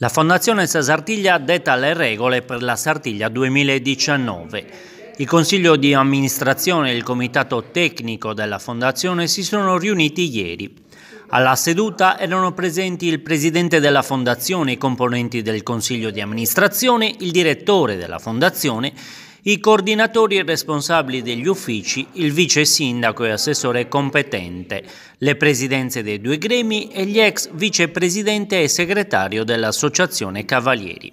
La Fondazione Sasartiglia detta le regole per la Sartiglia 2019. Il Consiglio di amministrazione e il Comitato tecnico della Fondazione si sono riuniti ieri. Alla seduta erano presenti il presidente della Fondazione, i componenti del Consiglio di amministrazione, il direttore della Fondazione i coordinatori e responsabili degli uffici, il vice sindaco e assessore competente, le presidenze dei due gremi e gli ex vicepresidente e segretario dell'associazione Cavalieri.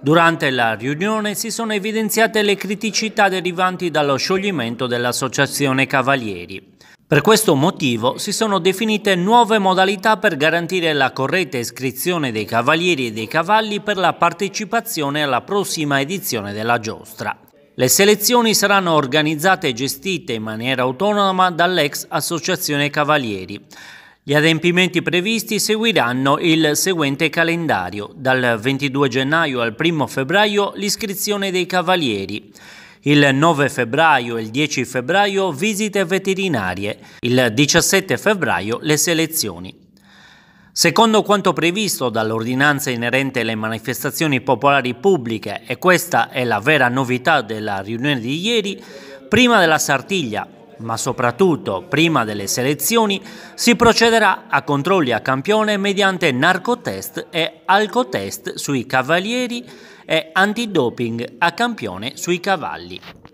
Durante la riunione si sono evidenziate le criticità derivanti dallo scioglimento dell'associazione Cavalieri. Per questo motivo si sono definite nuove modalità per garantire la corretta iscrizione dei cavalieri e dei cavalli per la partecipazione alla prossima edizione della giostra. Le selezioni saranno organizzate e gestite in maniera autonoma dall'ex Associazione Cavalieri. Gli adempimenti previsti seguiranno il seguente calendario. Dal 22 gennaio al 1 febbraio l'iscrizione dei cavalieri. Il 9 febbraio e il 10 febbraio visite veterinarie. Il 17 febbraio le selezioni. Secondo quanto previsto dall'ordinanza inerente alle manifestazioni popolari pubbliche, e questa è la vera novità della riunione di ieri, prima della Sartiglia, ma soprattutto prima delle selezioni, si procederà a controlli a campione mediante narcotest e alcotest sui cavalieri e antidoping a campione sui cavalli.